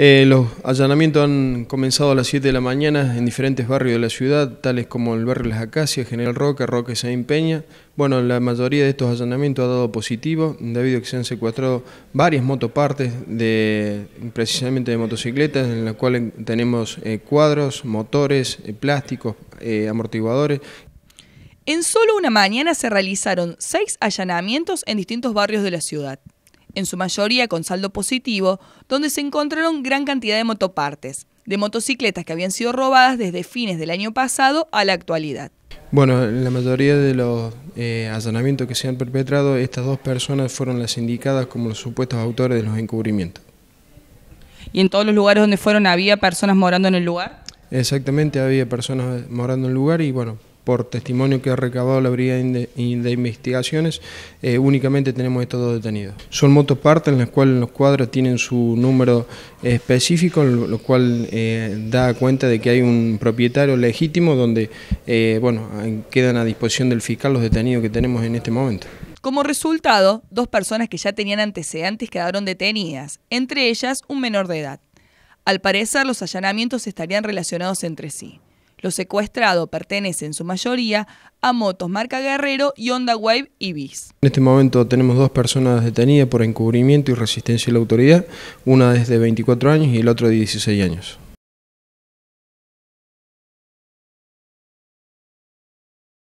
Eh, los allanamientos han comenzado a las 7 de la mañana en diferentes barrios de la ciudad, tales como el barrio Las Acacias, General Roca, Roque Saint Peña. Bueno, la mayoría de estos allanamientos ha dado positivo, debido a que se han secuestrado varias motopartes, precisamente de motocicletas, en las cuales tenemos eh, cuadros, motores, eh, plásticos, amortiguadores. En solo una mañana se realizaron seis allanamientos en distintos barrios de la ciudad en su mayoría con saldo positivo, donde se encontraron gran cantidad de motopartes, de motocicletas que habían sido robadas desde fines del año pasado a la actualidad. Bueno, en la mayoría de los eh, allanamientos que se han perpetrado, estas dos personas fueron las indicadas como los supuestos autores de los encubrimientos. ¿Y en todos los lugares donde fueron había personas morando en el lugar? Exactamente, había personas morando en el lugar y bueno, por testimonio que ha recabado la Brigada de Investigaciones, eh, únicamente tenemos estos dos detenidos. Son motos en las cuales los cuadros tienen su número específico, lo cual eh, da cuenta de que hay un propietario legítimo donde eh, bueno, quedan a disposición del fiscal los detenidos que tenemos en este momento. Como resultado, dos personas que ya tenían antecedentes quedaron detenidas, entre ellas un menor de edad. Al parecer, los allanamientos estarían relacionados entre sí. Lo secuestrado pertenece en su mayoría a motos marca Guerrero y Honda Wave y Bis. En este momento tenemos dos personas detenidas por encubrimiento y resistencia a la autoridad, una desde 24 años y el otro de 16 años.